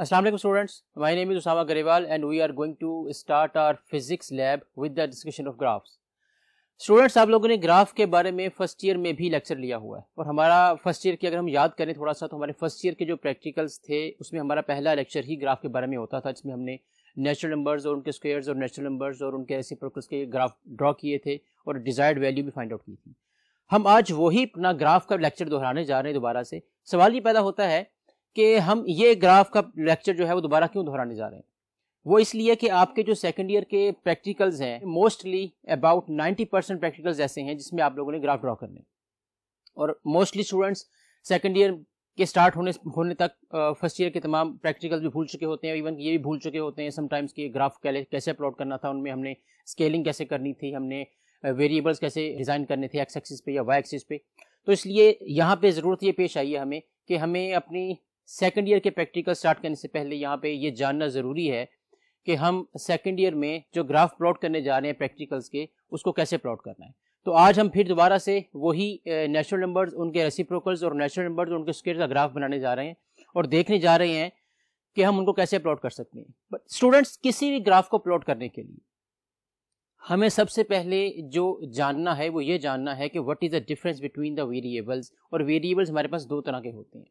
Aslam students my name is Usama Garewal and we are going to start our physics lab with the discussion of graphs students आप लोगों ने graph के बारे में first year में भी लेक्चर लिया हुआ है और हमारा फर्स्ट ईयर की अगर हम याद करें थोड़ा सा तो हमारे फर्स्ट ईयर के जो प्रैक्टिकल्स थे उसमें हमारा पहला लेक्चर ही ग्राफ के बारे में होता था जिसमें हमने नेचुरल नंबर्स और उनके स्क्वेयर्स और नेचुरल नंबर्स और उनके ऐसे प्रोकल्स के ग्राफ ड्रॉ किए थे और डिजायर्ड वैल्यू भी फाइंड आउट की थी हम आज वही अपना ग्राफ का लेक्चर दोहराने जा रहे हैं दोबारा से सवाल ये पैदा होता है कि हम ये ग्राफ का लेक्चर जो है वो दोबारा क्यों दोहराने जा रहे हैं वो इसलिए कि आपके जो सेकेंड ईयर के प्रैक्टिकल्स हैं मोस्टली अबाउट 90 परसेंट प्रैक्टिकल्स ऐसे हैं जिसमें आप लोगों ने ग्राफ ड्रॉ करने और मोस्टली स्टूडेंट्स सेकेंड ईयर के स्टार्ट होने होने तक फर्स्ट ईयर के तमाम प्रैक्टिकल्स भी भूल चुके होते हैं इवन ये भी भूल चुके होते हैं समटाइम्स कि ग्राफ कैसे अपलोड करना था उनमें हमने स्केलिंग कैसे करनी थी हमने वेरिएबल्स कैसे डिज़ाइन करने थे एक्स एक्सिस पे या वाई एक्सिस पे तो इसलिए यहाँ पे ज़रूरत ये पेश आई है हमें कि हमें अपनी सेकेंड ईयर के प्रैक्टिकल स्टार्ट करने से पहले यहाँ पे ये जानना ज़रूरी है कि हम सेकेंड ईयर में जो ग्राफ प्लॉट करने जा रहे हैं प्रैक्टिकल्स के उसको कैसे प्लॉट करना है तो आज हम फिर दोबारा से वही नेचुरल नंबर्स उनके रेसिप्रोकल्स और नेचुरल नंबर्स उनके स्केट का ग्राफ बनाने जा रहे हैं और देखने जा रहे हैं कि हम उनको कैसे प्लॉट कर सकते हैं बट स्टूडेंट्स किसी भी ग्राफ को प्लॉट करने के लिए हमें सबसे पहले जो जानना है वो ये जानना है कि what is the difference between the variables और वेरिएबल्स हमारे पास दो तरह के होते हैं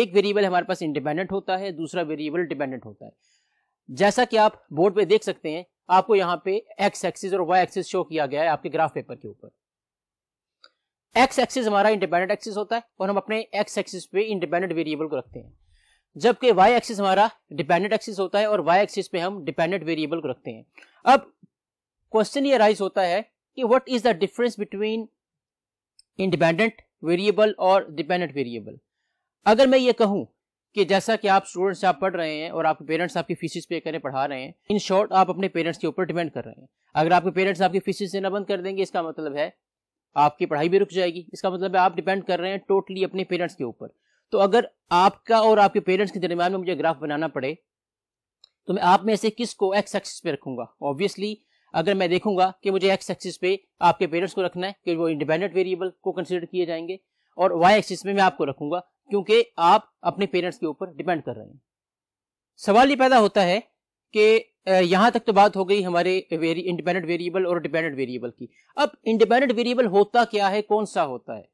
एक वेरिएबल हमारे पास इंडिपेंडेंट होता है दूसरा वेरिएबल डिपेंडेंट होता है जैसा कि आप बोर्ड पे देख सकते हैं आपको यहाँ पे एक्स एक्सिस और वाई एक्सिस शो किया गया है आपके ग्राफ पेपर के ऊपर एक्स एक्सिस हमारा इंडिपेंडेंट एक्सिस होता है और हम अपने एक्स एक्सिस पे इंडिपेंडेंट वेरिएबल को रखते हैं जबकि वाई एक्सिस हमारा डिपेंडेंट एक्सिस होता है और वाई एक्सिस पे हम डिपेंडेंट वेरिएबल को रखते हैं अब क्वेश्चन ये राइज होता है कि what is the difference between independent variable और डिपेंडेंट वेरिएबल अगर मैं ये कहूँ कि जैसा कि आप स्टूडेंट्स आप पढ़ रहे हैं और आपके पेरेंट्स आपकी फीसिस पे करें पढ़ा रहे हैं इन शॉर्ट आप अपने पेरेंट्स के ऊपर डिपेंड कर रहे हैं अगर आपके पेरेंट्स आपकी फीसिस देना बंद कर देंगे इसका मतलब है आपकी पढ़ाई भी रुक जाएगी इसका मतलब है आप डिपेंड कर रहे हैं टोटली अपने पेरेंट्स के ऊपर तो अगर आपका और आपके पेरेंट्स के दरमियान में मुझे ग्राफ बनाना पड़े तो मैं आप में से किस को एक्स एक्सिस पे रखूंगा ऑब्वियसली अगर मैं देखूंगा कि मुझे एक्स एक्सिस पे आपके पेरेंट्स को रखना है कि वो इंडिपेंडेंट वेरिएबल को कंसिडर किए जाएंगे और वाई एक्सिस में मैं आपको रखूंगा क्योंकि आप अपने पेरेंट्स के ऊपर डिपेंड कर रहे हैं सवाल ये पैदा होता है कि यहां तक तो बात हो गई हमारे वेरी इंडिपेंडेंट वेरिएबल और डिपेंडेंट वेरिएबल की अब इंडिपेंडेंट वेरिएबल होता क्या है कौन सा होता है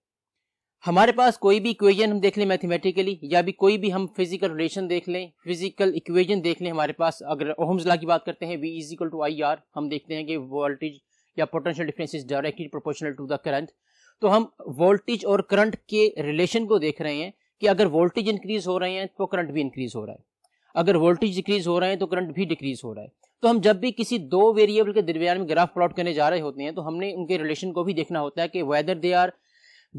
हमारे पास कोई भी इक्वेजन हम देख लें मैथमेटिकली या भी कोई भी हम फिजिकल रिलेशन देख लें फिजिकल इक्वेजन देख लें हमारे पास अगर ओहम्स लॉ की बात करते हैं V is equal to I R हम देखते हैं कि वोल्टेज या potential difference is directly proportional to the current तो हम वोल्टेज और करंट के रिलेशन को देख रहे हैं कि अगर वोल्टेज इंक्रीज हो रहे हैं तो करंट भी इंक्रीज हो रहा है अगर वोल्टेज डिक्रीज हो रहे हैं तो करंट भी डिक्रीज हो रहा है तो हम जब भी किसी दो वेरिएबल के दरमियान में ग्राफ प्लॉट करने जा रहे होते हैं तो हमने उनके रिलेशन को भी देखना होता है कि whether they are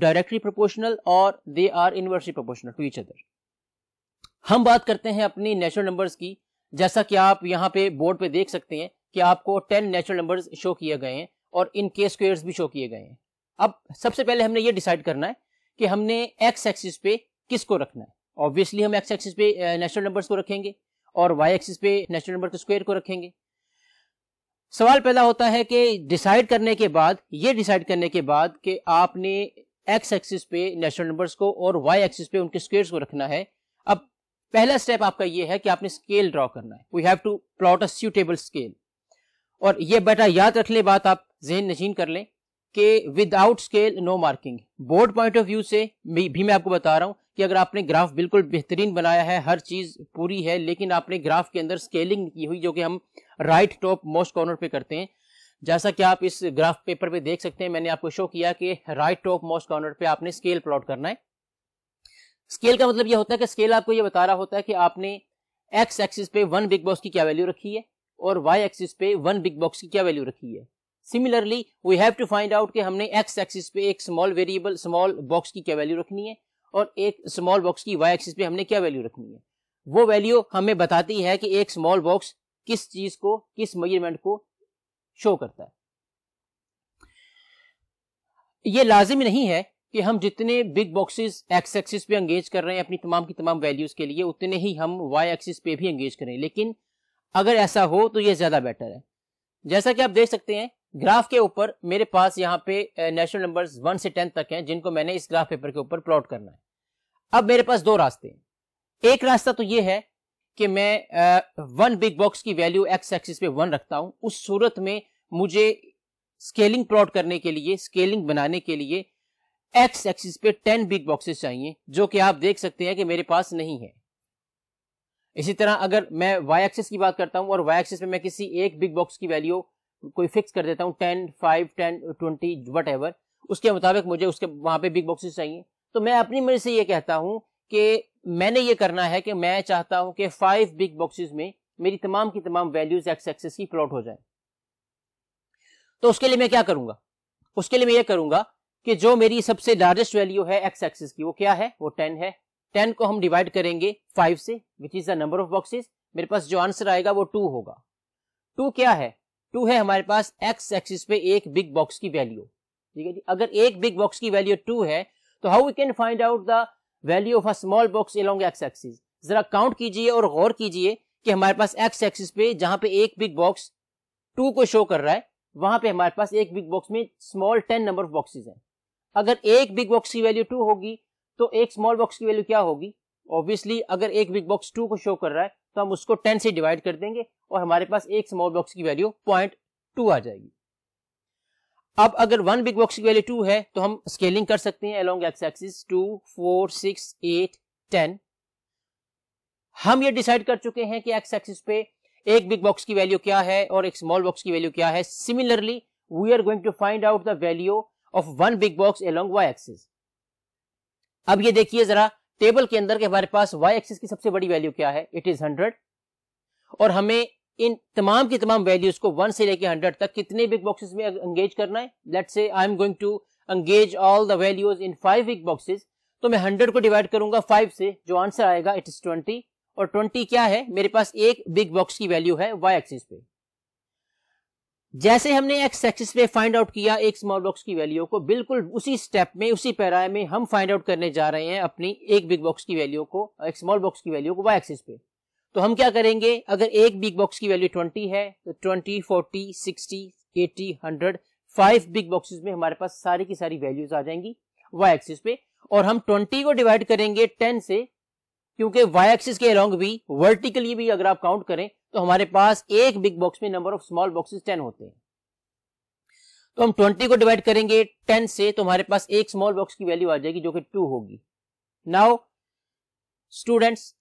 directly proportional और they are inversely proportional to each other हम बात करते हैं अपनी नेचुरल नंबर्स की जैसा कि आप यहाँ पे बोर्ड पे देख सकते हैं कि आपको टेन नेचुरल नंबर्स शो किए गए हैं और इन के स्क्वेयर्स भी शो किए गए हैं अब सबसे पहले हमने ये डिसाइड करना है कि हमने एक्स एक्सिस पे किसको रखना है ऑब्वियसली हम एक्स एक्सिस पे नेचुरल नंबर्स को रखेंगे और वाई एक्सिस पे नेचुरल नंबर के स्क्वायर को रखेंगे सवाल पैदा होता है कि डिसाइड करने के बाद ये डिसाइड करने के बाद कि आपने एक्स एक्सिस पे नेचुरल नंबर्स को और वाई एक्सिस पे उनके स्क्वेयर्स को रखना है अब पहला स्टेप आपका ये है कि आपने स्केल ड्रॉ करना है we have to plot a suitable scale और ये बेटा याद रख ले बात आप जहन नशीन कर लें कि without scale no marking board point of view से भी मैं आपको बता रहा हूँ कि अगर आपने ग्राफ बिल्कुल बेहतरीन बनाया है हर चीज पूरी है लेकिन आपने ग्राफ के अंदर स्केलिंग की हुई जो कि हम राइट टॉप मोस्ट कॉर्नर पे करते हैं जैसा कि आप इस ग्राफ पेपर पे देख सकते हैं मैंने आपको शो किया कि राइट टॉप मोस्ट कॉर्नर पे आपने स्केल प्लॉट करना है स्केल का मतलब यह होता है कि स्केल आपको यह बता रहा होता है कि आपने एक्स एक्सिस पे वन बिग बॉक्स की क्या वैल्यू रखी है और वाई एक्सिस पे वन बिग बॉक्स की क्या वैल्यू रखी है similarly we have to find out कि हमने एक्स एक्सिस पे एक स्मॉल वेरिएबल स्मॉल बॉक्स की क्या वैल्यू रखनी है और एक स्मॉल बॉक्स की वाई एक्सिस पे हमने क्या वैल्यू रखनी है वो वैल्यू हमें बताती है कि एक स्मॉल बॉक्स किस चीज को किस मेजरमेंट को शो करता है ये लाजिम नहीं है कि हम जितने बिग बॉक्सेस एक्स एक्सिस पे एंगेज कर रहे हैं अपनी तमाम की तमाम वैल्यूज के लिए उतने ही हम वाई एक्सिस पे भी एंगेज करें लेकिन अगर ऐसा हो तो ये ज्यादा बेटर है जैसा कि आप देख सकते हैं ग्राफ के ऊपर मेरे पास यहाँ पे नेशनल नंबर्स वन से टेन तक हैं जिनको मैंने इस ग्राफ पेपर के ऊपर प्लॉट करना है अब मेरे पास दो रास्ते हैं एक रास्ता तो ये है कि मैं वन बिग बॉक्स की वैल्यू एक्स एक्सिस पे वन रखता हूं उस सूरत में मुझे स्केलिंग प्लॉट करने के लिए स्केलिंग बनाने के लिए एक्स एक्सिस पे टेन बिग बॉक्सेस चाहिए जो कि आप देख सकते हैं कि मेरे पास नहीं है इसी तरह अगर मैं वाई एक्सिस की बात करता हूं और वाई एक्सिस पे मैं किसी एक बिग बॉक्स की वैल्यू कोई फिक्स कर देता हूँ ten five ten twenty whatever उसके मुताबिक मुझे उसके वहाँ पे बिग बॉक्सेस चाहिए तो मैं अपनी मर्जी से ये कहता हूँ कि मैंने ये करना है कि मैं चाहता हूँ कि फाइव बिग बॉक्सेस में मेरी तमाम की तमाम वैल्यूज एक्स एक्सेस की प्लॉट हो जाए तो उसके लिए मैं क्या करूंगा उसके लिए मैं ये करूंगा कि जो मेरी सबसे लार्जेस्ट वैल्यू है एक्स एक्सिस की वो क्या है वो टेन है टेन को हम डिवाइड करेंगे फाइव से which is the number of boxes मेरे पास जो आंसर आएगा वो टू होगा टू क्या है टू है हमारे पास एक्स एक्सिस पे एक बिग बॉक्स की वैल्यू ठीक है जी अगर एक बिग बॉक्स की वैल्यू टू है तो how you can find out the value of a small box along x axis जरा काउंट कीजिए और गौर कीजिए कि हमारे पास एक्स एक्सिस पे जहां पे एक बिग बॉक्स टू को शो कर रहा है वहां पे हमारे पास एक बिग बॉक्स में small ten number of boxes हैं अगर एक बिग बॉक्स की वैल्यू टू होगी तो एक स्मॉल बॉक्स की वैल्यू क्या होगी ऑब्वियसली अगर एक बिग बॉक्स टू को शो कर रहा है तो हम उसको टेन से डिवाइड कर देंगे और हमारे पास एक स्मॉल बॉक्स की वैल्यू पॉइंट टू आ जाएगी अब अगर वन बिग बॉक्स की वैल्यू टू है तो हम स्केलिंग कर सकते हैं along X axis two four six eight ten हम ये डिसाइड कर चुके हैं कि एक्स एक्सिस पे एक बिग बॉक्स की वैल्यू क्या है और एक स्मॉल बॉक्स की वैल्यू क्या है similarly we are going to find out the value of one big box along Y axis अब ये देखिए जरा टेबल के अंदर के हमारे पास वाई एक्सिस की सबसे बड़ी वैल्यू क्या है इट इज हंड्रेड और हमें इन तमाम की तमाम वैल्यूज को वन से लेकर हंड्रेड तक कितने बिग बॉक्सेस में एंगेज करना है let's say I am going to engage all the values in five big boxes तो मैं हंड्रेड को डिवाइड करूंगा फाइव से जो आंसर आएगा इट इज ट्वेंटी और ट्वेंटी क्या है मेरे पास एक बिग बॉक्स की वैल्यू है वाई एक्सिस पे जैसे हमने एक्स एक्सिस पे फाइंड आउट किया एक स्मॉल बॉक्स की वैल्यू को बिल्कुल उसी स्टेप में उसी पैराए में हम फाइंड आउट करने जा रहे हैं अपनी एक बिग बॉक्स की वैल्यू को एक स्मॉल बॉक्स की वैल्यू को वाई एक्सिस पे तो हम क्या करेंगे अगर एक बिग बॉक्स की वैल्यू ट्वेंटी है तो twenty forty sixty eighty hundred five big boxes में हमारे पास सारी की सारी वैल्यूज आ जाएंगी वाई एक्सिस पे और हम ट्वेंटी को डिवाइड करेंगे टेन से क्योंकि वाई एक्सिस के अलॉन्ग भी वर्टिकली भी अगर आप काउंट करें तो हमारे पास एक बिग बॉक्स में number of small boxes ten होते हैं तो हम ट्वेंटी को डिवाइड करेंगे टेन से तो हमारे पास एक स्मॉल बॉक्स की वैल्यू आ जाएगी जो कि टू होगी नाउ स्टूडेंट्स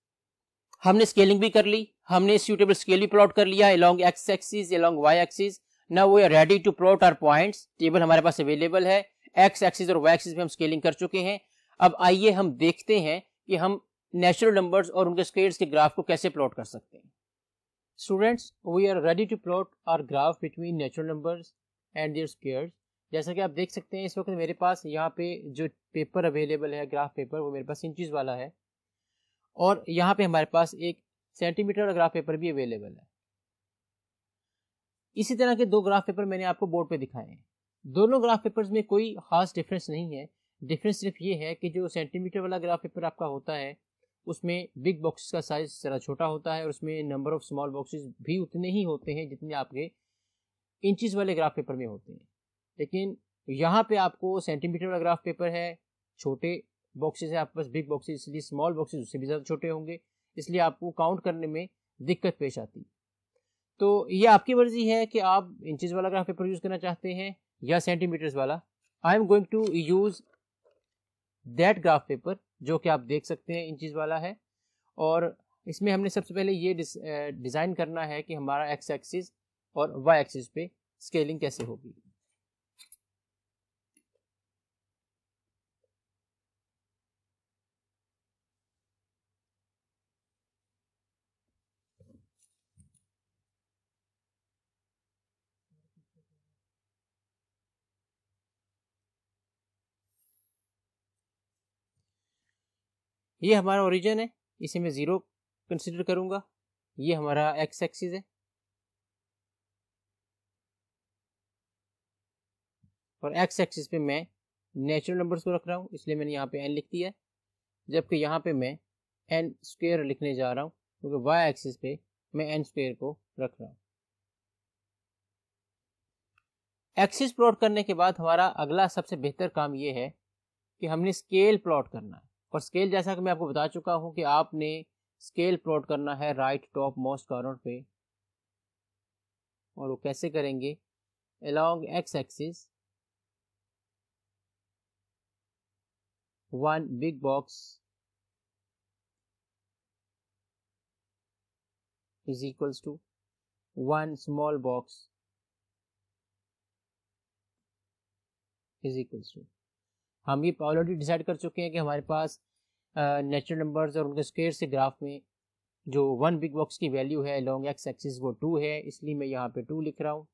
हमने स्केलिंग भी कर ली हमने सूटेबल स्केल भी प्लॉट कर लिया along x axis along Y axis now we are ready to plot our points table हमारे पास अवेलेबल है एक्स एक्सिस और वाई एक्सिस में हम स्केलिंग कर चुके हैं अब आइए हम देखते हैं कि हम नेचुरल नंबर्स और उनके स्केल्स के ग्राफ को कैसे प्लॉट कर सकते हैं students we are ready to plot our graph between natural numbers and their squares जैसा कि आप देख सकते हैं इस वक्त मेरे पास यहाँ पे जो पेपर अवेलेबल है ग्राफ पेपर वो मेरे पास इंचज वाला है और यहाँ पे हमारे पास एक सेंटीमीटर वाला ग्राफ पेपर भी अवेलेबल है इसी तरह के दो ग्राफ पेपर मैंने आपको बोर्ड पे दिखाए हैं दोनों ग्राफ पेपर्स में कोई खास डिफरेंस नहीं है डिफरेंस सिर्फ ये है कि जो सेंटीमीटर वाला ग्राफ पेपर आपका होता है उसमें बिग बॉक्सेस का साइज ज़रा छोटा होता है और उसमें नंबर ऑफ स्मॉल बॉक्सेस भी उतने ही होते हैं जितने आपके इंचज़ वाले ग्राफ पेपर में होते हैं लेकिन यहाँ पे आपको सेंटीमीटर वाला ग्राफ पेपर है छोटे बॉक्सेस है आपके पास बिग बॉक्सेस इसलिए स्मॉल बॉक्सेस उससे भी ज़्यादा छोटे होंगे इसलिए आपको काउंट करने में दिक्कत पेश आती है तो ये आपकी मर्जी है कि आप इंचज़ वाला ग्राफ पेपर यूज़ करना चाहते हैं या सेंटीमीटर्स वाला I am going to use that graph paper जो कि आप देख सकते हैं इंचज वाला है और इसमें हमने सबसे पहले ये डिज़ाइन करना है कि हमारा एक्स एक्सिस और वाई एक्सिस पे स्केलिंग कैसे होगी ये हमारा ओरिजन है इसे मैं ज़ीरो कंसिडर करूँगा ये हमारा एक्स एक्सिस है और एक्स एक्सिस पे मैं नेचुरल नंबर्स को रख रहा हूँ इसलिए मैंने यहाँ पे एन लिख दिया है जबकि यहाँ पे मैं एन स्क्वेयर लिखने जा रहा हूँ क्योंकि वाई एक्सिस पे मैं एन स्क्वेयर को रख रहा हूँ एक्सिस प्लॉट करने के बाद हमारा अगला सबसे बेहतर काम ये है कि हमने स्केल प्लॉट करना है पर स्केल जैसा कि मैं आपको बता चुका हूं कि आपने स्केल प्लॉट करना है राइट टॉप मोस्ट कॉर्नर पे और वो कैसे करेंगे along x axis one big box is equals to one small box is equals to हम ये ऑलरेडी डिसाइड कर चुके हैं कि हमारे पास नेचुरल नंबर्स और उनके स्क्वेयर से ग्राफ में जो वन बिग बॉक्स की वैल्यू है लॉन्ग एक्स एक्सिस वो टू है इसलिए मैं यहाँ पे टू लिख रहा हूँ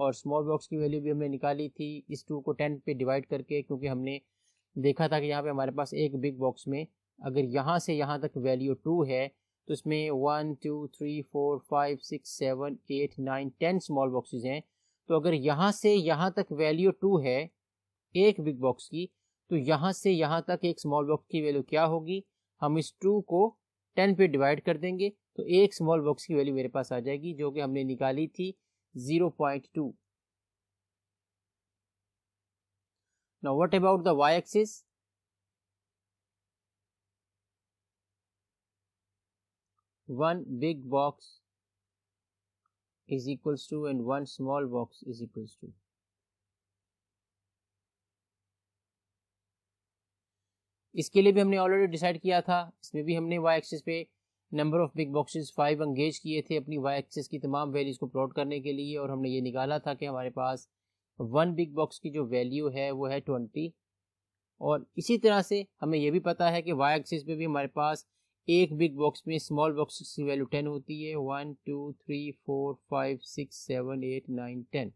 और स्मॉल बॉक्स की वैल्यू भी हमने निकाली थी इस टू को टेन पे डिवाइड करके क्योंकि हमने देखा था कि यहाँ पे हमारे पास एक बिग बॉक्स में अगर यहाँ से यहाँ तक वैल्यू टू है तो इसमें one two three four five six seven eight nine ten small boxes हैं तो अगर यहाँ से यहाँ तक वैल्यू टू है एक बिग बॉक्स की तो यहाँ से यहाँ तक एक स्मॉल बॉक्स की वैल्यू क्या होगी हम इस टू को टेन पे डिवाइड कर देंगे तो एक स्मॉल बॉक्स की वैल्यू मेरे पास आ जाएगी जो कि हमने निकाली थी जीरो पॉइंट टू ना what about the y axis one big box is equals two and one small box is equals to इसके लिए भी हमने ऑलरेडी डिसाइड किया था इसमें भी हमने वाई एक्सेस पे number of big boxes five engage किए थे अपनी वाई एक्सेस की तमाम वैल्यूज़ को प्लॉट करने के लिए और हमने ये निकाला था कि हमारे पास वन बिग बॉक्स की जो वैल्यू है वो है ट्वेंटी और इसी तरह से हमें यह भी पता है कि वाई एक्सिस पे भी हमारे पास एक बिग बॉक्स में स्मॉल बॉक्स की वैल्यू टेन होती है one two three four five six seven eight nine ten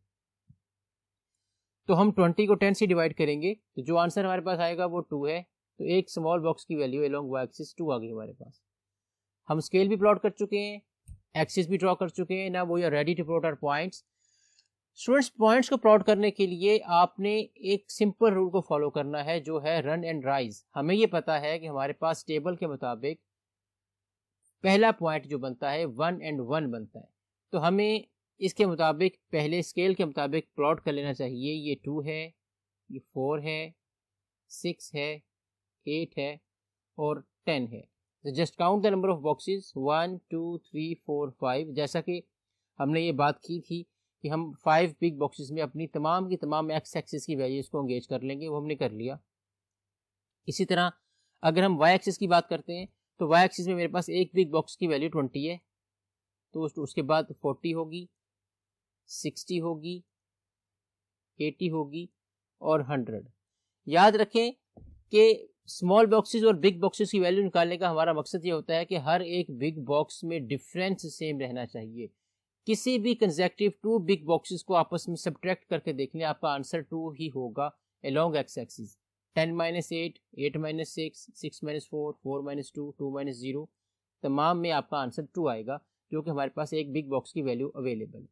तो हम ट्वेंटी को टेन से डिवाइड करेंगे तो जो आंसर हमारे पास आएगा वो टू है तो एक स्मॉल बॉक्स की value along y axis two आ गई हमारे पास हम स्केल भी प्लॉट कर चुके हैं एक्सिस भी ड्रॉ कर चुके हैं ना वो you ready to plot our points students points को प्लॉट करने के लिए आपने एक सिंपल रूल को फॉलो करना है जो है रन एंड राइज हमें ये पता है कि हमारे पास टेबल के मुताबिक पहला पॉइंट जो बनता है वन एंड वन बनता है तो हमें इसके मुताबिक पहले स्केल के मुताबिक प्लॉट कर लेना चाहिए ये टू है ये फोर है सिक्स है एट है और टेन है just count the number of boxes one two three four five जैसा कि हमने ये बात की थी कि हम फाइव बिग बॉक्सेस में अपनी तमाम की तमाम एक्स एक्सिस की वैल्यूज़ को एंगेज कर लेंगे वो हमने कर लिया इसी तरह अगर हम वाई एक्सिस की बात करते हैं तो वाई एक्सिस में मेरे पास एक बिग बॉक्स की वैल्यू ट्वेंटी है तो उसके बाद फोर्टी होगी सिक्सटी होगी एटी होगी और हंड्रेड याद रखें कि स्मॉल बॉक्सेस और बिग बॉक्सेस की वैल्यू निकालने का हमारा मकसद ये होता है कि हर एक बिग बॉक्स में डिफरेंस सेम रहना चाहिए किसी भी कंजेक्टिव टू बिग बॉक्सेस को आपस में सब्ट्रैक्ट करके देख लें आपका आंसर टू ही होगा along x axis ten minus eight eight minus six six minus four four minus two two minus zero तमाम में आपका आंसर टू आएगा जो कि हमारे पास एक बिग बॉक्स की वैल्यू अवेलेबल है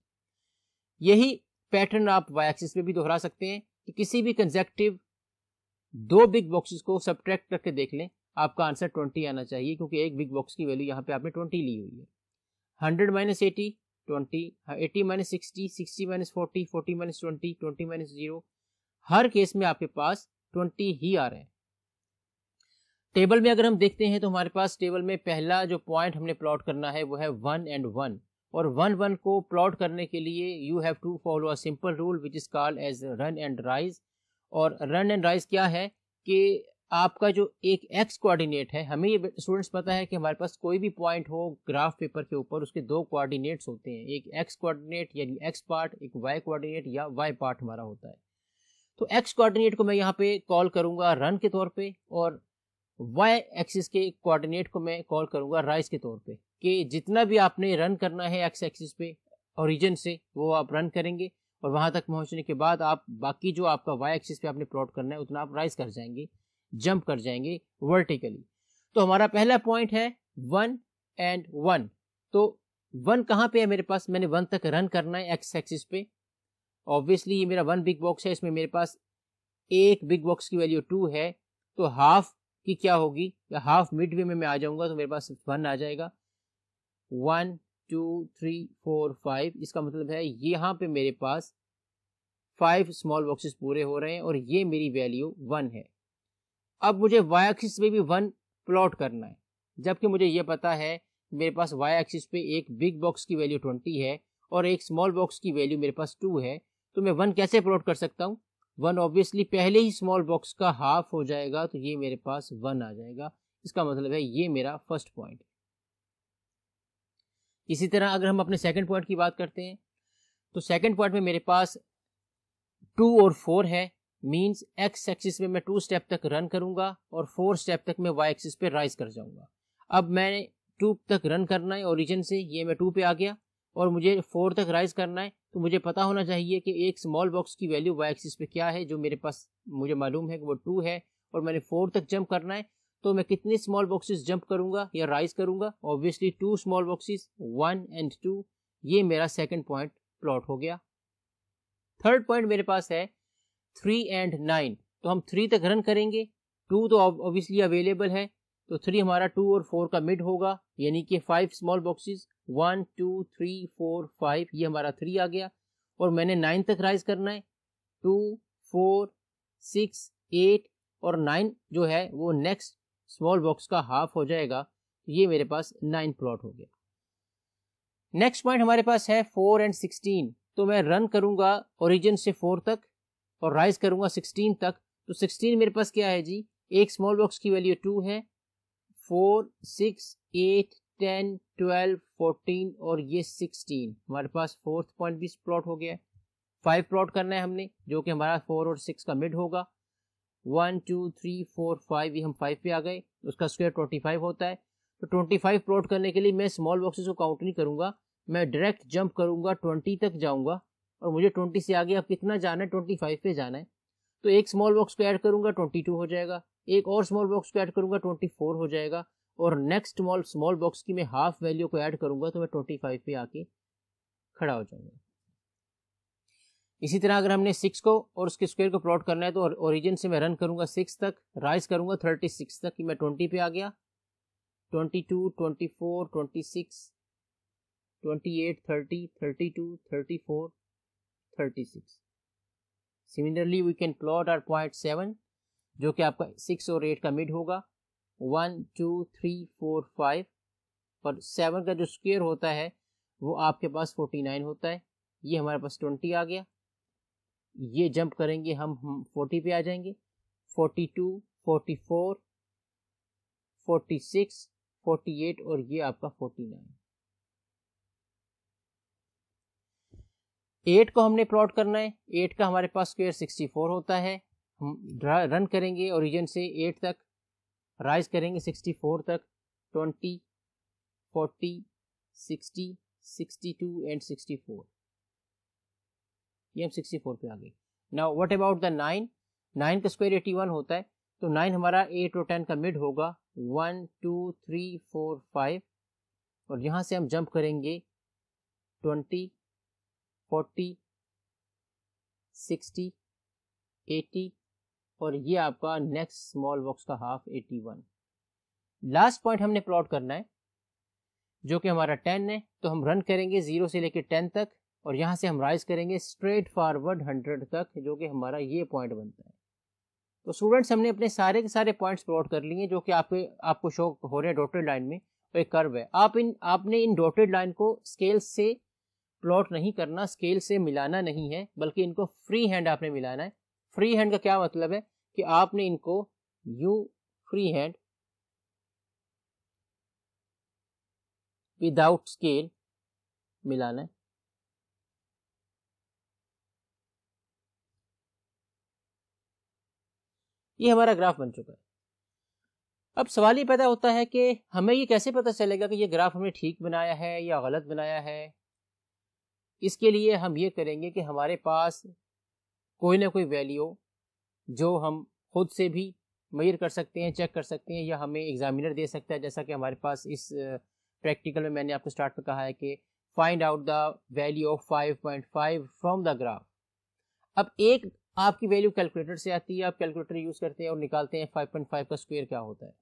यही पैटर्न आप वाई एक्सिस में भी दोहरा सकते हैं कि किसी भी कंजेक्टिव दो बिग बॉक्सेस को सब्ट्रैक्ट करके देख लें आपका आंसर ट्वेंटी आना चाहिए क्योंकि एक बिग बॉक्स की वैल्यू यहाँ पे आपने ट्वेंटी ली हुई है hundred minus eighty twenty eighty minus sixty sixty minus forty forty minus twenty twenty minus zero हर केस में आपके पास ट्वेंटी ही आ रहे हैं टेबल में अगर हम देखते हैं तो हमारे पास टेबल में पहला जो पॉइंट हमने प्लॉट करना है वो है वन एंड वन और वन वन को प्लॉट करने के लिए you have to follow a simple rule which is called as run and rise और रन एंड राइज क्या है कि आपका जो एक एक्स कोऑर्डिनेट है हमें ये स्टूडेंट्स पता है कि हमारे पास कोई भी पॉइंट हो ग्राफ पेपर के ऊपर उसके दो कोऑर्डिनेट्स होते हैं एक एक्स कोऑर्डिनेट यानी एक्स पार्ट एक वाई कोऑर्डिनेट या वाई पार्ट हमारा होता है तो एक्स कोऑर्डिनेट को मैं यहाँ पे कॉल करूँगा रन के तौर पे और वाई एक्सिस के कोऑर्डिनेट को मैं कॉल करूँगा राइज के तौर पर कि जितना भी आपने रन करना है एक्स एक्सिस पे ऑरिजन से वो आप रन करेंगे और वहाँ तक पहुँचने के बाद आप बाकी जो आपका वाई एक्सिस पे आपने प्लॉट करना है उतना आप राइज कर जाएंगे जंप कर जाएंगे वर्टिकली तो हमारा पहला पॉइंट है वन एंड वन तो वन कहाँ पे है मेरे पास मैंने वन तक रन करना है एक्स एक्सिस पे ऑब्वियसली ये मेरा वन बिग बॉक्स है इसमें मेरे पास एक बिग बॉक्स की वैल्यू टू है तो हाफ की क्या होगी या हाफ मिड वे में मैं आ जाऊंगा तो मेरे पास वन आ जाएगा one two three four five इसका मतलब है यहाँ पे मेरे पास फाइव स्मॉल बॉक्सेस पूरे हो रहे हैं और ये मेरी वैल्यू वन है अब मुझे वाई एक्सिस पे भी वन प्लॉट करना है जबकि मुझे ये पता है मेरे पास वाई एक्सिस पे एक बिग बॉक्स की वैल्यू ट्वेंटी है और एक स्मॉल बॉक्स की वैल्यू मेरे पास टू है तो मैं वन कैसे प्लॉट कर सकता हूँ वन ऑब्वियसली पहले ही स्मॉल बॉक्स का हाफ हो जाएगा तो ये मेरे पास वन आ जाएगा इसका मतलब है ये मेरा फर्स्ट पॉइंट इसी तरह अगर हम अपने सेकंड पॉइंट की बात करते हैं तो सेकंड पॉइंट में मेरे पास टू और फोर है मींस एक्स एक्सिस में मैं टू स्टेप तक रन करूंगा और फोर स्टेप तक मैं वाई एक्सिस पे राइज कर जाऊंगा अब मैंने टू तक रन करना है ओरिजिन से ये मैं टू पे आ गया और मुझे फोर तक राइज करना है तो मुझे पता होना चाहिए कि एक स्मॉल बॉक्स की वैल्यू वाई एक्सिस पे क्या है जो मेरे पास मुझे मालूम है कि वो टू है और मैंने फोर तक जंप करना है तो मैं कितने स्मॉल बॉक्सेस जंप करूंगा या राइज करूंगा obviously two small boxes one and two ये मेरा सेकंड पॉइंट प्लॉट हो गया थर्ड पॉइंट मेरे पास है थ्री एंड नाइन तो हम थ्री तक रन करेंगे टू तो ऑब्वियसली अवेलेबल है तो थ्री हमारा टू और फोर का मिड होगा यानी कि five small boxes one two three four five ये हमारा थ्री आ गया और मैंने नाइन तक राइज करना है टू फोर सिक्स एट और नाइन जो है वो नेक्स्ट स्मॉल बॉक्स का हाफ हो जाएगा तो ये मेरे पास नाइन प्लॉट हो गया नेक्स्ट पॉइंट हमारे पास है फोर एंड सिक्सटीन तो मैं रन करूंगा ओरिजिन से फोर तक और राइज करूंगा सिक्सटीन तक तो सिक्सटीन मेरे पास क्या है जी एक स्मॉल बॉक्स की वैल्यू टू है four six eight ten twelve fourteen और ये सिक्सटीन हमारे पास फोर्थ पॉइंट भी प्लॉट हो गया है फाइव प्लॉट करना है हमने जो कि हमारा फोर और सिक्स का मिड होगा one two three four five ये हम फाइव पे आ गए उसका स्क्वायर ट्वेंटी फाइव होता है तो ट्वेंटी फाइव प्लॉट करने के लिए मैं स्मॉल बॉक्सेस को काउंट नहीं करूँगा मैं डायरेक्ट जंप करूँगा ट्वेंटी तक जाऊँगा और मुझे ट्वेंटी से आगे अब कितना जाना है ट्वेंटी फाइव पे जाना है तो एक स्मॉल बॉक्स को ऐड करूँगा ट्वेंटी टू हो जाएगा एक और स्मॉल बॉक्स को ऐड करूँगा ट्वेंटी फोर हो जाएगा और नेक्स्ट स्मॉल बॉक्स की मैं हाफ वैल्यू को ऐड करूँगा तो मैं ट्वेंटी फाइव पे आके खड़ा हो जाऊँगा इसी तरह अगर हमने सिक्स को और उसके स्क्वायर को प्लॉट करना है तो ओरिजिन से मैं रन करूंगा सिक्स तक राइज करूंगा थर्टी सिक्स तक कि मैं ट्वेंटी पे आ गया twenty two twenty four twenty six twenty eight thirty thirty two thirty four thirty six similarly we can plot our point seven जो कि आपका सिक्स और एट का मिड होगा one two three four five पर सेवन का जो square होता है वो आपके पास फोर्टी नाइन होता है ये हमारे पास ट्वेंटी आ गया ये जंप करेंगे हम फोर्टी पे आ जाएंगे forty two forty four forty six forty eight और ये आपका फोर्टी नाइन एट को हमने प्लॉट करना है एट का हमारे पास स्क्वेयर सिक्सटी फोर होता है हम रन करेंगे ओरिजिन से एट तक राइज करेंगे सिक्सटी फोर तक twenty forty sixty sixty two and sixty four ये हम 64 पे आ गए now what about the nine nine का स्क्वायर 81 होता है तो नाइन हमारा एट और टेन का मिड होगा one two three four five और यहाँ से हम जंप करेंगे ट्वेंटी फोर्टी सिक्सटी एटी और ये आपका नेक्स्ट स्मॉल बॉक्स का half eighty one last point हमने प्लॉट करना है जो कि हमारा टेन है तो हम रन करेंगे जीरो से लेकर टेन तक और यहाँ से हम राइज करेंगे स्ट्रेट फॉरवर्ड हंड्रेड तक जो कि हमारा ये पॉइंट बनता है तो स्टूडेंट्स हमने अपने सारे के सारे पॉइंट्स प्लॉट कर लिए जो कि आपके आपको शो हो रहे हैं डॉटेड लाइन में तो एक कर्व है आप इन आपने इन डॉटेड लाइन को स्केल से प्लॉट नहीं करना स्केल से मिलाना नहीं है बल्कि इनको फ्री हैंड आपने मिलाना है फ्री हैंड का क्या मतलब है कि आपने इनको you free hand without scale मिलाना है ये हमारा ग्राफ बन चुका है अब सवाल ये पैदा होता है कि हमें ये कैसे पता चलेगा कि ये ग्राफ हमने ठीक बनाया है या गलत बनाया है इसके लिए हम ये करेंगे कि हमारे पास कोई ना कोई वैल्यू जो हम खुद से भी मेयर कर सकते हैं चेक कर सकते हैं या हमें एग्जामिनर दे सकता है जैसा कि हमारे पास इस प्रैक्टिकल में मैंने आपको स्टार्ट में कहा है कि find out the value of 5.5 from the graph अब एक आपकी वैल्यू कैलकुलेटर से आती है आप कैलकुलेटर यूज़ करते हैं और निकालते हैं 5.5 का स्क्वायर क्या होता है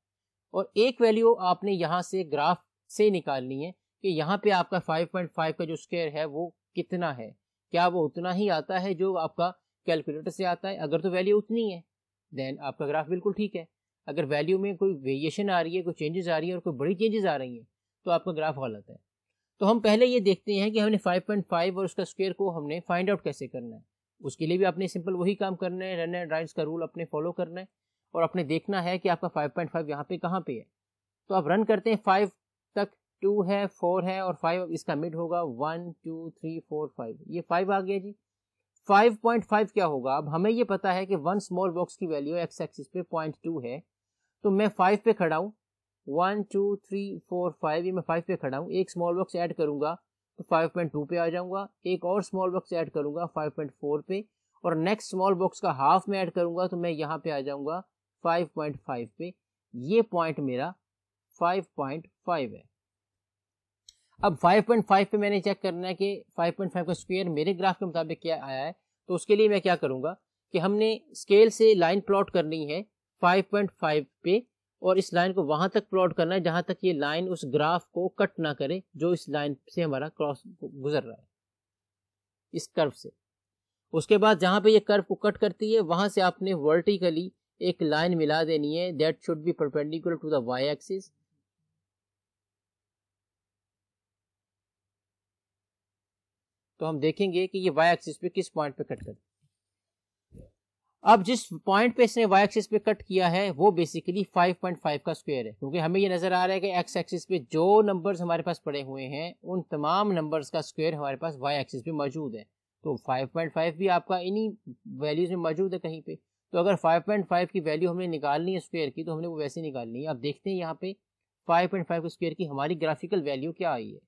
और एक वैल्यू आपने यहाँ से ग्राफ से निकालनी है कि यहाँ पे आपका 5.5 का जो स्क्वायर है वो कितना है क्या वो उतना ही आता है जो आपका कैलकुलेटर से आता है अगर तो वैल्यू उतनी है देन आपका ग्राफ बिल्कुल ठीक है अगर वैल्यू में कोई वेरिएशन आ रही है कोई चेंजेस आ रही है और कोई बड़ी चेंजेस आ रही हैं तो आपका ग्राफ गलत है तो हम पहले ये देखते हैं कि हमने 5.5 और उसका स्क्वायर को हमने फाइंड आउट कैसे करना है उसके लिए भी आपने सिंपल वही काम करना है रन एंड राइड्स का रूल अपने फॉलो करना है और अपने देखना है कि आपका 5.5 पॉइंट फाइव यहाँ पे कहाँ पे है तो आप रन करते हैं फाइव तक टू है फोर है और फाइव इसका मिड होगा one two three four five ये फाइव आ गया जी 5.5 क्या होगा अब हमें ये पता है कि वन स्मॉल बॉक्स की वैल्यू एक्स एक्सिस पे पॉइंट टू है तो मैं फाइव पे खड़ा हूँ one two three four five ये मैं फाइव पे खड़ा हूँ एक स्मॉल बॉक्स ऐड करूंगा तो 5.2 पे आ जाऊंगा एक और स्मॉल बॉक्स ऐड करूंगा 5.4 पे और नेक्स्ट स्मॉल बॉक्स का हाफ में ऐड करूंगा तो मैं यहाँ पे आ जाऊंगा 5.5 पे ये पॉइंट मेरा 5.5 है अब 5.5 पे मैंने चेक करना है कि 5.5 का स्क्वायर मेरे ग्राफ के मुताबिक क्या आया है तो उसके लिए मैं क्या करूंगा कि हमने स्केल से लाइन प्लॉट करनी है फाइव पे और इस लाइन को वहाँ तक प्लॉट करना है जहाँ तक ये लाइन उस ग्राफ को कट ना करे जो इस लाइन से हमारा क्रॉस गुजर रहा है इस कर्व से उसके बाद जहाँ पे ये कर्व को कट करती है वहाँ से आपने वर्टिकली एक लाइन मिला देनी है that should be perpendicular to the y axis तो हम देखेंगे कि ये वाई एक्सिस पे किस पॉइंट पे कट करती है अब जिस पॉइंट पे इसने वाई एक्सिस पे कट किया है वो बेसिकली 5.5 का स्क्वायर है क्योंकि हमें ये नजर आ रहा है कि एक्स एक्सिस पे जो नंबर्स हमारे पास पड़े हुए हैं उन तमाम नंबर्स का स्क्वायर हमारे पास वाई एक्सिस पे मौजूद है तो 5.5 भी आपका इन्हीं वैल्यूज में मौजूद है कहीं पे तो अगर 5.5 की वैल्यू हमने निकालनी है स्क्वेयर की तो हमने वो वैसे निकालनी है आप देखते हैं यहाँ पे फाइव पॉइंट स्क्वेयर की हमारी ग्राफिकल वैल्यू क्या आई है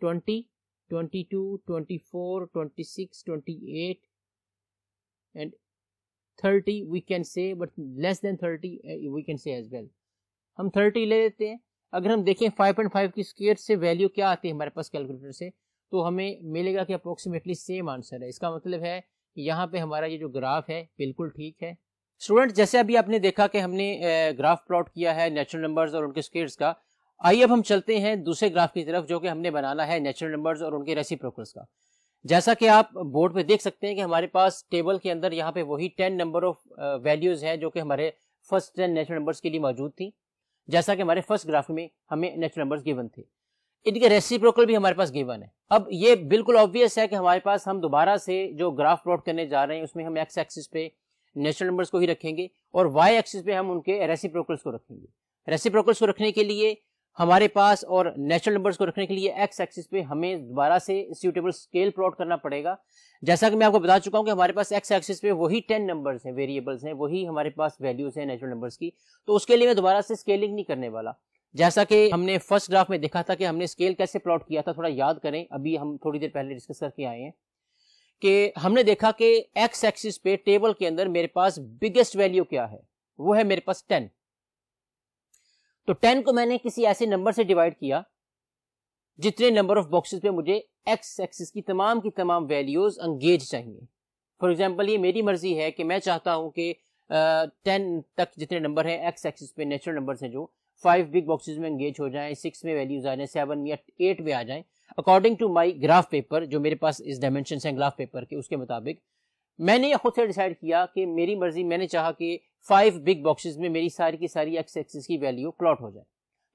twenty twenty two twenty and thirty we can say but less than thirty we can say as well हम थर्टी ले लेते हैं अगर हम देखें 5.5 की स्क्वायर से वैल्यू क्या आती है हमारे पास कैलकुलेटर से तो हमें मिलेगा कि अप्रोक्सीमेटली सेम आंसर है इसका मतलब है कि यहाँ पे हमारा ये जो ग्राफ है बिल्कुल ठीक है स्टूडेंट जैसे अभी आपने देखा कि हमने ग्राफ प्लॉट किया है नेचुरल नंबर्स और उनके स्केयर्स का आइए अब हम चलते हैं दूसरे ग्राफ की तरफ जो कि हमने बनाना है नेचुरल नंबर्स और उनके रेसिप्रोकल्स का जैसा कि आप बोर्ड पे देख सकते हैं कि हमारे पास टेबल के अंदर यहाँ पे वही टेन नंबर ऑफ वैल्यूज़ हैं जो कि हमारे फर्स्ट टेन नेचुरल नंबर्स के लिए मौजूद थी जैसा कि हमारे फर्स्ट ग्राफ में हमें नेचुरल नंबर्स गिवन थे इनके रेसिप्रोकल भी हमारे पास गिवन है अब ये बिल्कुल ऑब्वियस है कि हमारे पास हम दोबारा से जो ग्राफ प्लॉट करने जा रहे हैं उसमें हम एक्स एक्सिस पे नेचुरल नंबर्स को ही रखेंगे और वाई एक्सिस पे हम उनके रेसिप्रोकल्स को रखेंगे रेसिप्रोकल्स को रखने के लिए हमारे पास और नेचुरल नंबर्स को रखने के लिए एक्स एक्सिस पे हमें दोबारा से सूटेबल स्केल प्लॉट करना पड़ेगा जैसा कि मैं आपको बता चुका हूं कि हमारे पास एक्स एक्सिस पे वही टेन नंबर्स हैं वेरिएबल्स हैं वही हमारे पास वैल्यूज हैं नेचुरल नंबर्स की तो उसके लिए मैं दोबारा से स्केलिंग नहीं करने वाला जैसा कि हमने फर्स्ट ग्राफ में देखा था कि हमने स्केल कैसे प्लॉट किया था थोड़ा याद करें अभी हम थोड़ी देर पहले डिस्कस करके आए हैं कि हमने देखा कि एक्स एक्सिस पे टेबल के अंदर मेरे पास बिगेस्ट वैल्यू क्या है वो है मेरे पास टेन तो टेन को मैंने किसी ऐसे नंबर से डिवाइड किया जितने नंबर ऑफ बॉक्सेस पे मुझे एक्स एक्सिस की तमाम की तमाम वैल्यूज अंगेज चाहिए फॉर एग्जाम्पल ये मेरी मर्जी है कि मैं चाहता हूँ कि टेन तक जितने नंबर हैं एक्स एक्सिस पे नेचुरल नंबर हैं जो फाइव बिग बॉक्सेज में एंगेज हो जाए सिक्स में वैल्यूज आ जाए सेवन या एट में आ जाए according to my graph paper जो मेरे पास इस डायमेंशन है ग्राफ पेपर के उसके मुताबिक मैंने खुद से डिसाइड किया कि मेरी मर्जी मैंने चाहा कि फाइव बिग बॉक्सेस में मेरी सारी की सारी एक्स एक्सिस की वैल्यू प्लॉट हो जाए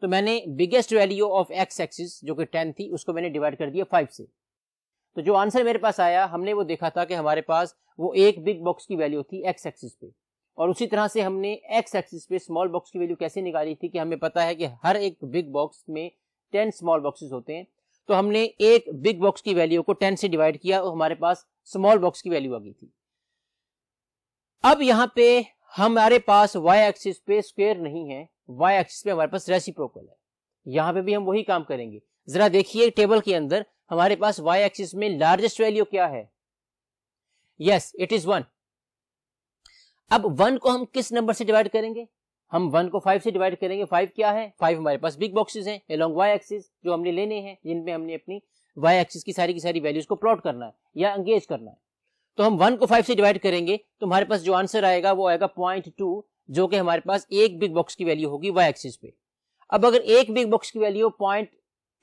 तो मैंने biggest value of x axis जो कि टेन थी उसको मैंने डिवाइड कर दिया फाइव से तो जो आंसर मेरे पास आया हमने वो देखा था कि हमारे पास वो एक बिग बॉक्स की वैल्यू थी एक्स एक्सिस पे और उसी तरह से हमने एक्स एक्सिस पे स्मॉल बॉक्स की वैल्यू कैसे निकाली थी कि हमें पता है कि हर एक बिग बॉक्स में टेन स्मॉल बॉक्सेस होते हैं तो हमने एक बिग बॉक्स की वैल्यू को टेन से डिवाइड किया और हमारे पास स्मॉल बॉक्स की वैल्यू आ गई थी अब यहाँ पे हमारे पास y एक्सिस पे स्क्वेयर नहीं है y एक्सिस पे हमारे पास रेसिप्रोकल है यहाँ पे भी हम वही काम करेंगे जरा देखिए टेबल के अंदर हमारे पास y एक्सिस में लार्जेस्ट वैल्यू क्या है यस इट इज वन अब वन को हम किस नंबर से डिवाइड करेंगे हम वन को फाइव से डिवाइड करेंगे फाइव क्या है फाइव हमारे पास बिग बॉक्सेस हैं अलोंग वाई एक्सिस जो हमने लेने हैं जिनमें हमने अपनी वाई एक्सिस की सारी की सारी वैल्यूज को प्लॉट करना है या एंगेज करना है तो हम वन को फाइव से डिवाइड करेंगे तो हमारे पास जो आंसर आएगा वो आएगा पॉइंट टू जो कि हमारे पास एक बिग बॉक्स की वैल्यू होगी वाई एक्सिस पे अब अगर एक बिग बॉक्स की वैल्यू पॉइंट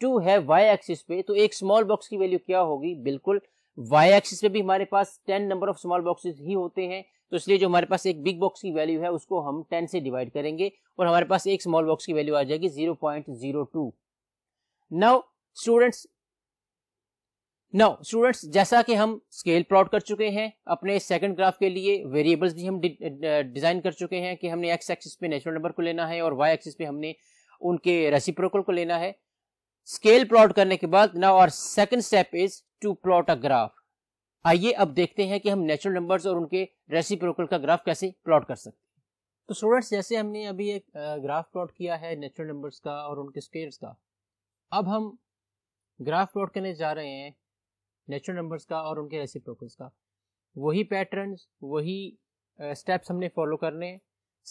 टू है वाई एक्सिस पे तो एक स्मॉल बॉक्स की वैल्यू क्या होगी बिल्कुल वाई एक्सिस पे भी हमारे पास ten number of small boxes ही होते हैं तो इसलिए जो हमारे पास एक बिग बॉक्स की वैल्यू है उसको हम टेन से डिवाइड करेंगे और हमारे पास एक स्मॉल बॉक्स की वैल्यू आ जाएगी zero point zero two now students now students जैसा कि हम स्केल प्लॉट कर चुके हैं अपने सेकंड ग्राफ के लिए वेरिएबल्स भी हम डिजाइन कर चुके हैं कि हमने एक्स एक्सिस पे नेचुरल नंबर को लेना है और वाई एक्सिस पे हमने उनके रेसिप्रोकल को लेना है स्केल प्लॉट करने के बाद नाउ और second step is to plot a graph आइए अब देखते हैं कि हम नेचुरल नंबर और उनके रेसिप्रोकल का ग्राफ कैसे प्लॉट कर सकते हैं तो स्टूडेंट्स जैसे हमने अभी एक ग्राफ प्लॉट किया है नेचुरल नंबर्स का और उनके स्केल्स का अब हम ग्राफ प्लॉट करने जा रहे हैं नेचुरल नंबर्स का और उनके रेसिप्रोकल्स का वही पैटर्न्स वही स्टेप्स हमने फॉलो करने हैं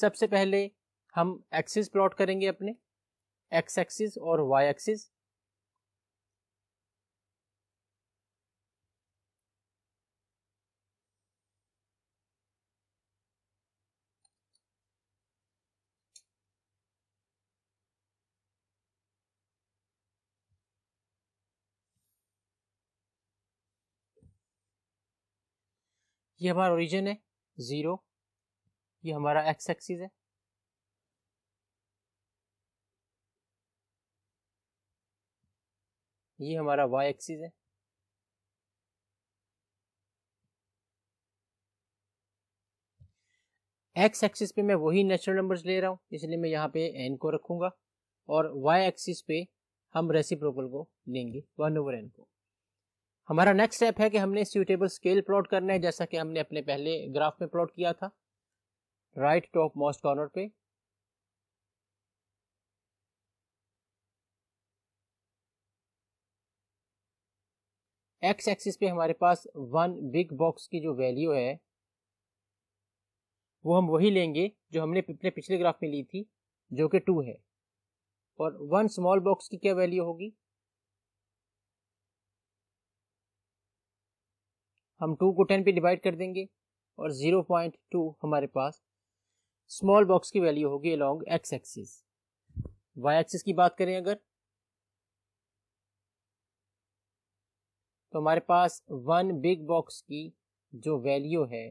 सबसे पहले हम एक्सिस प्लॉट करेंगे अपने एक्स एक्सिस और वाई एक्सिस ये हमारा ओरिजिन है ज़ीरो ये हमारा एक्स एक्सिस है ये हमारा वाई एक्सिस है एक्स एक्सिस पे मैं वही नेचुरल नंबर्स ले रहा हूँ इसलिए मैं यहाँ पे एन को रखूँगा और वाई एक्सिस पे हम रेसिप्रोकल को लेंगे वन ओवर एन को हमारा नेक्स्ट स्टेप है कि हमने सूटेबल स्केल प्लॉट करना है जैसा कि हमने अपने पहले ग्राफ में प्लॉट किया था राइट टॉप मोस्ट कॉर्नर पे एक्स एक्सिस पे हमारे पास वन बिग बॉक्स की जो वैल्यू है वो हम वही लेंगे जो हमने अपने पिछले ग्राफ में ली थी जो कि टू है और वन स्मॉल बॉक्स की क्या वैल्यू होगी हम टू को टेन पे डिवाइड कर देंगे और ज़ीरो पॉइंट टू हमारे पास स्मॉल बॉक्स की वैल्यू होगी along x axis y axis की बात करें अगर तो हमारे पास वन बिग बॉक्स की जो वैल्यू है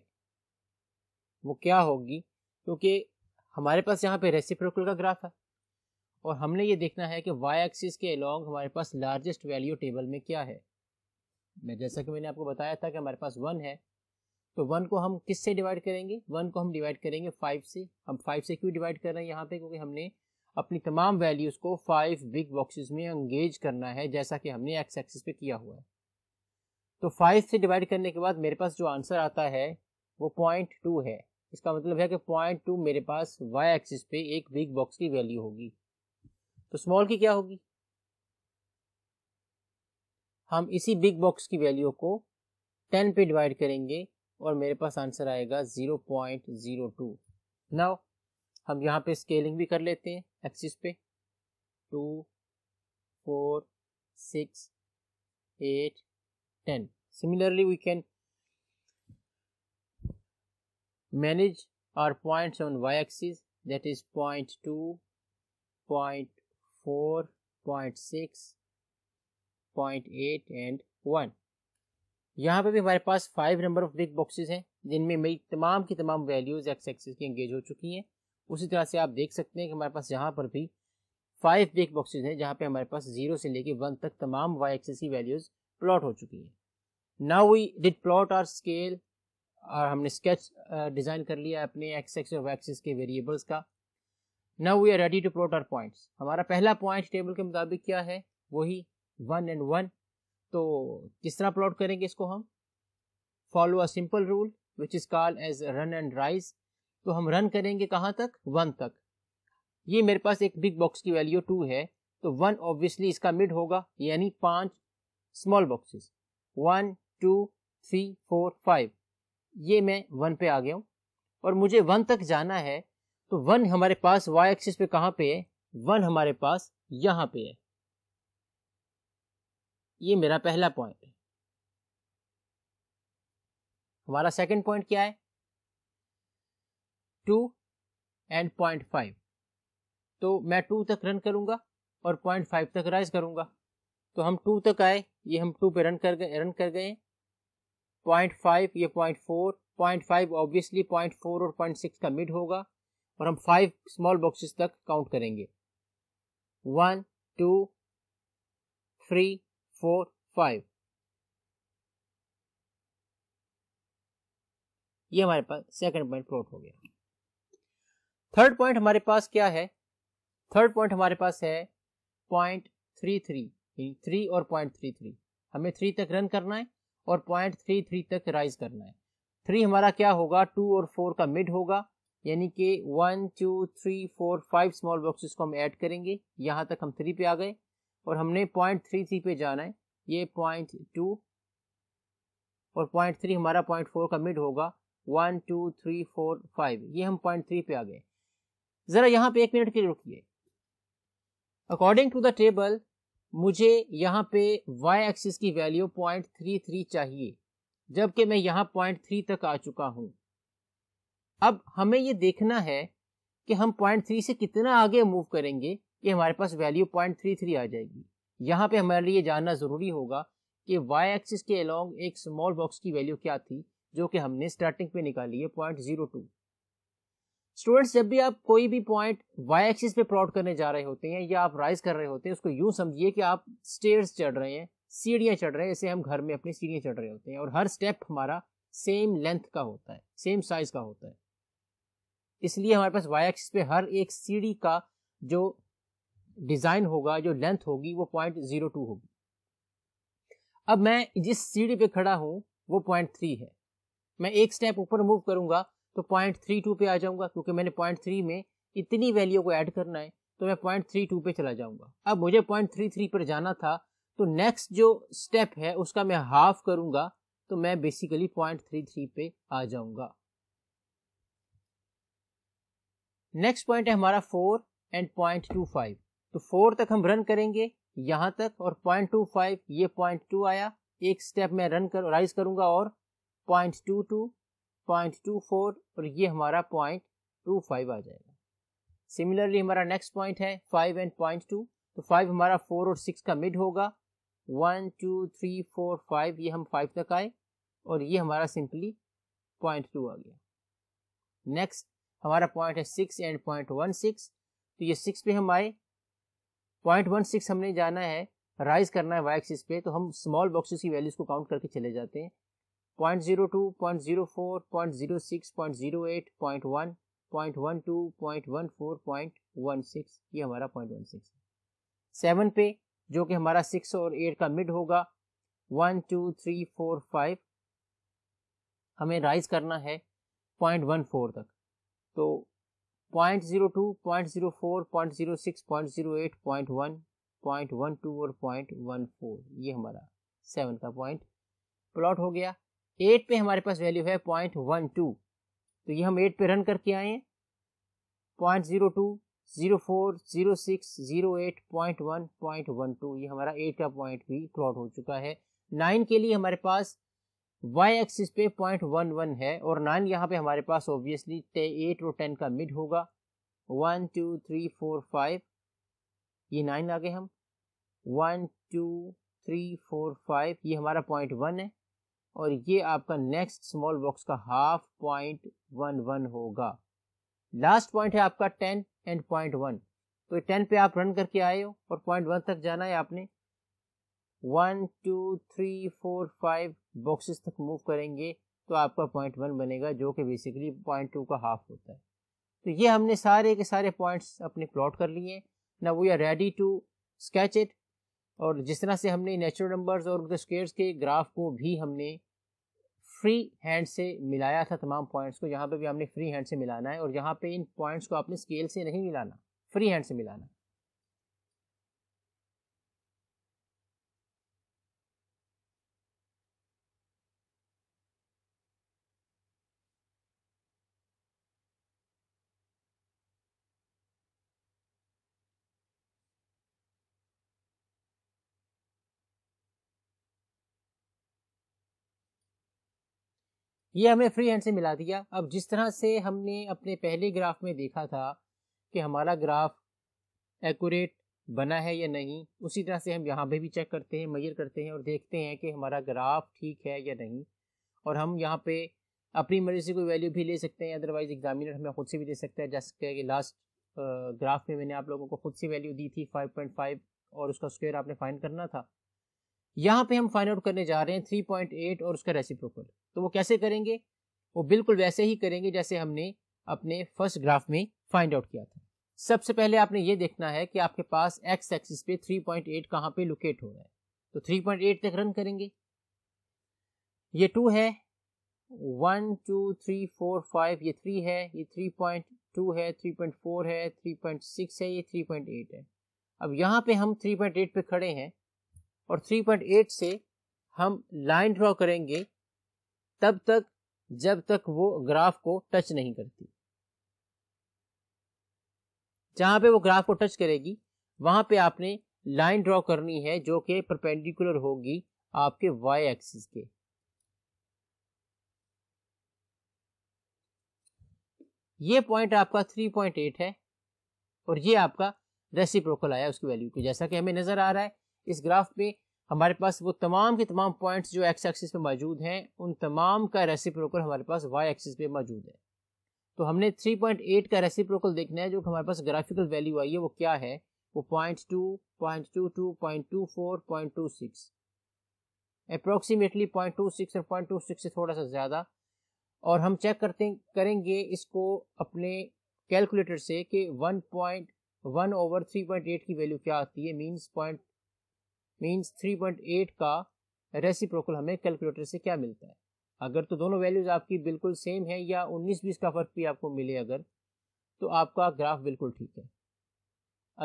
वो क्या होगी क्योंकि हमारे पास यहाँ पे रेसिप्रोकल का ग्राफ है और हमने ये देखना है कि वाई एक्सिस के अलॉन्ग हमारे पास लार्जेस्ट वैल्यू टेबल में क्या है मैं जैसा कि मैंने आपको बताया था कि हमारे पास वन है तो वन को हम किस से डिवाइड करेंगे वन को हम डिवाइड करेंगे फाइव से हम फाइव से क्यों डिवाइड कर रहे हैं यहाँ पे क्योंकि हमने अपनी तमाम वैल्यूज़ को फाइव बिग बॉक्सेस में एंगेज करना है जैसा कि हमने एक्स एक्सिस पे किया हुआ है तो फाइव से डिवाइड करने के बाद मेरे पास जो आंसर आता है वो पॉइंट टू है इसका मतलब है कि पॉइंट टू मेरे पास वाई एक्सिस पे एक बिग बॉक्स की वैल्यू होगी तो स्मॉल की क्या होगी हम इसी बिग बॉक्स की वैल्यू को टेन पे डिवाइड करेंगे और मेरे पास आंसर आएगा zero point zero two now हम यहाँ पे स्केलिंग भी कर लेते हैं एक्सिस पे two four six eight ten similarly we can manage our point on Y axis that is point two point four point six point eight and one यहाँ पे भी हमारे पास five number of big boxes हैं जिनमें मेरी तमाम की तमाम वैल्यूज़ एक्स एक्सेस की एंगेज हो चुकी हैं उसी तरह से आप देख सकते हैं कि हमारे पास यहाँ पर भी फाइव ब्रिक बॉक्सेज हैं जहाँ पे हमारे पास जीरो से लेके वन तक तमाम वाई एक्सेस की वैल्यूज़ प्लॉट हो चुकी हैं now we did plot our scale और हमने स्केच डिज़ाइन कर लिया अपने एक्स एक्स और वाई एक्सिस के वेरिएबल्स का now we are ready to plot our points हमारा पहला पॉइंट टेबल के मुताबिक क्या है वही वन एंड वन तो किस तरह प्लॉट करेंगे इसको हम follow a simple rule which is called as run and rise तो हम रन करेंगे कहाँ तक वन तक ये मेरे पास एक बिग बॉक्स की वैल्यू टू है तो वन ऑब्वियसली इसका मिड होगा यानी पांच small boxes one two three four five ये मैं वन पे आ गया हूँ और मुझे वन तक जाना है तो वन हमारे पास वाई एक्सिस पे कहाँ पे है वन हमारे पास यहाँ पे है ये मेरा पहला पॉइंट है हमारा सेकंड पॉइंट क्या है टू एंड पॉइंट फाइव तो मैं टू तक रन करूंगा और पॉइंट फाइव तक राइज करूंगा तो हम टू तक आए ये हम टू पे रन कर गए रन कर गए पॉइंट फाइव ये point four point five obviously point four और पॉइंट सिक्स का मिड होगा और हम फाइव स्मॉल बॉक्सेस तक काउंट करेंगे one two three four, five ये हमारे पास सेकंड पॉइंट प्लॉट हो गया थर्ड पॉइंट हमारे पास क्या है थर्ड पॉइंट हमारे पास है पॉइंट थ्री थ्री थ्री और पॉइंट थ्री थ्री हमें थ्री तक रन करना है और पॉइंट थ्री थ्री तक राइज करना है थ्री हमारा क्या होगा टू और फोर का मिड होगा यानी कि one two three four five small boxes को हम ऐड करेंगे यहाँ तक हम थ्री पे आ गए और हमने पॉइंट थ्री थ्री पे जाना है ये पॉइंट टू और पॉइंट थ्री हमारा पॉइंट फोर का मिड होगा one two three four five ये हम पॉइंट थ्री पे आ गए ज़रा यहाँ पे एक मिनट के लिए रुकिए अकॉर्डिंग टू द टेबल मुझे यहाँ पे वाई एक्सिस की वैल्यू पॉइंट थ्री थ्री चाहिए जबकि मैं यहाँ पॉइंट थ्री तक आ चुका हूँ अब हमें ये देखना है कि हम पॉइंट थ्री से कितना आगे मूव करेंगे कि हमारे पास वैल्यू पॉइंट थ्री थ्री आ जाएगी यहाँ पे हमारे लिए जानना ज़रूरी होगा कि वाई एक्सिस के अलॉन्ग एक स्मॉल बॉक्स की वैल्यू क्या थी जो कि हमने स्टार्टिंग पे निकाली है पॉइंट जीरो टू स्टूडेंट्स जब भी आप कोई भी पॉइंट वाई एक्सिस पे प्लॉट करने जा रहे होते हैं या आप राइज कर रहे होते हैं उसको यूँ समझिए कि आप स्टेयर्स चढ़ रहे हैं सीढ़ियाँ चढ़ रहे हैं जैसे हम घर में अपनी सीढ़ियाँ चढ़ रहे होते हैं और हर स्टेप हमारा सेम लेंथ का होता है सेम साइज का होता है इसलिए हमारे पास वाई एक्सिस पे हर एक सीढ़ी का जो डिज़ाइन होगा जो लेंथ होगी वो पॉइंट जीरो टू होगी अब मैं जिस सीढ़ी पे खड़ा हूँ वो पॉइंट थ्री है मैं एक स्टेप ऊपर मूव करूँगा तो पॉइंट थ्री टू पे आ जाऊँगा क्योंकि मैंने पॉइंट थ्री में इतनी वैल्यू को ऐड करना है तो मैं पॉइंट थ्री टू पे चला जाऊँगा अब मुझे पॉइंट थ्री थ्री पर जाना था तो नेक्स्ट जो स्टेप है उसका मैं हाफ करूँगा तो मैं बेसिकली पॉइंट थ्री थ्री पे आ जाऊँगा नेक्स्ट पॉइंट है हमारा four and point two five तो फोर तक हम रन करेंगे यहाँ तक और पॉइंट टू फाइव ये पॉइंट टू आया एक स्टेप में रन कर राइज करूँगा और point two two point two four और ये हमारा पॉइंट टू फाइव आ जाएगा सिमिलरली हमारा नेक्स्ट पॉइंट है फाइव एंड पॉइंट टू तो फाइव हमारा फोर और सिक्स का मिड होगा one two three four five ये हम फाइव तक आए और ये हमारा सिंपली पॉइंट टू आ गया नेक्स्ट हमारा पॉइंट है six and point one six तो ये सिक्स पे हम आए पॉइंट वन सिक्स हमने जाना है राइज करना है वाई एक्सिस पे तो हम स्मॉल बॉक्सेस की वैल्यूज़ को काउंट करके चले जाते हैं point zero two point zero four point zero six point zero eight point one point one two point one four point one six ये हमारा पॉइंट वन सिक्स सेवन पे जो कि हमारा सिक्स और एट का मिड होगा one two three four five हमें राइज करना है पॉइंट वन फोर तक तो point zero two point zero four point zero six point zero eight point one point one two और पॉइंट वन फोर ये हमारा सेवन का पॉइंट प्लॉट हो गया एट पे हमारे पास वैल्यू है पॉइंट वन टू तो ये हम एट पे रन करके आए हैं point zero two zero four zero six zero eight point one point one two ये हमारा एट का पॉइंट भी प्लॉट हो चुका है नाइन के लिए हमारे पास वाई एक्सिस पे पॉइंट वन वन है और नाइन यहाँ पे हमारे पास ऑब्वियसली एट और टेन का मिड होगा one two three four five ये नाइन आ गए हम one two three four five ये हमारा पॉइंट वन है और ये आपका नेक्स्ट स्मॉल बॉक्स का हाफ पॉइंट वन वन होगा लास्ट पॉइंट है आपका टेन एंड पॉइंट वन तो टेन पे आप रन करके आए हो और पॉइंट वन तक जाना है आपने one two three four five boxes तक मूव करेंगे तो आपका पॉइंट वन बनेगा जो कि बेसिकली पॉइंट टू का हाफ होता है तो ये हमने सारे के सारे पॉइंट्स अपने प्लॉट कर लिए ना we are ready to sketch it और जिस तरह से हमने नेचुरल नंबर्स और उनके स्केयर्स के ग्राफ को भी हमने फ्री हैंड से मिलाया था तमाम पॉइंट्स को यहाँ पे भी हमने फ्री हैंड से मिलाना है और यहाँ पे इन पॉइंट्स को आपने स्केल से नहीं मिलाना फ्री हैंड से मिलाना ये हमें फ्री हैंड से मिला दिया अब जिस तरह से हमने अपने पहले ग्राफ में देखा था कि हमारा ग्राफ एक्यूरेट बना है या नहीं उसी तरह से हम यहाँ पे भी चेक करते हैं मेजर करते हैं और देखते हैं कि हमारा ग्राफ ठीक है या नहीं और हम यहाँ पे अपनी मर्जी से कोई वैल्यू भी ले सकते हैं अदरवाइज एग्जामिनर हमें खुद से भी दे सकता है जैसे कि लास्ट ग्राफ में मैंने आप लोगों को खुद से वैल्यू दी थी 5.5 और उसका स्क्वायर आपने फाइंड करना था यहाँ पे हम फाइंड आउट करने जा रहे हैं 3.8 और उसका रेसिप्रोकल तो वो कैसे करेंगे वो बिल्कुल वैसे ही करेंगे जैसे हमने अपने फर्स्ट ग्राफ में फाइंड आउट किया था सबसे पहले आपने ये देखना है कि आपके पास एक्स एक्सिस पे 3.8 कहाँ पे लोकेट हो रहा है तो 3.8 तक रन करेंगे ये टू है one two three four five ये थ्री है ये थ्री पॉइंट टू है थ्री पॉइंट फोर है थ्री पॉइंट सिक्स है ये थ्री पॉइंट एट है अब यहाँ पे हम थ्री पॉइंट एट पे खड़े हैं और थ्री पॉइंट एट से हम लाइन ड्रॉ करेंगे तब तक जब तक वो ग्राफ को टच नहीं करती जहां पे वो ग्राफ को टच करेगी वहां पे आपने लाइन ड्रॉ करनी है जो कि परपेंडिकुलर होगी आपके वाई एक्सिस के ये पॉइंट आपका 3.8 है और ये आपका रेसिप्रोकल आया उसकी वैल्यू की जैसा कि हमें नजर आ रहा है इस ग्राफ में हमारे पास वो तमाम के तमाम पॉइंट्स जो एक्स एक्सिस पे मौजूद हैं उन तमाम का रेसिप्रोकल हमारे पास वाई एक्सिस पे मौजूद है तो हमने 3.8 का रेसिप्रोकल देखना है जो हमारे पास ग्राफिकल वैल्यू आई है वो क्या है वो point two point two two point two four point two six approximately point two six और पॉइंट टू सिक्स से थोड़ा सा ज़्यादा और हम चेक करते करेंगे इसको अपने कैलकुलेटर से कि one point one over three point eight की वैल्यू क्या आती है मीन्स पॉइंट मीन्स 3.8 का रेसिप्रोकल हमें कैलकुलेटर से क्या मिलता है अगर तो दोनों वैल्यूज आपकी बिल्कुल सेम है या 19 बीस का फर्क भी आपको मिले अगर तो आपका ग्राफ बिल्कुल ठीक है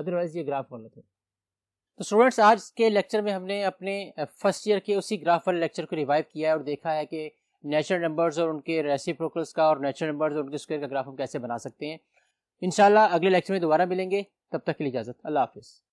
अदरवाइज ये ग्राफ गलत है तो स्टूडेंट्स आज के लेक्चर में हमने अपने फर्स्ट ईयर के उसी ग्राफ वाले लेक्चर को रिवाइव किया है और देखा है कि नेचुरल नंबर्स और उनके रेसिप्रोकल्स का और नेचुरल नंबर्स और उनके स्क्वायर का ग्राफ हम कैसे बना सकते हैं इंशाल्लाह अगले लेक्चर में दोबारा मिलेंगे तब तक के लिए इजाज़त अल्लाह हाफिज़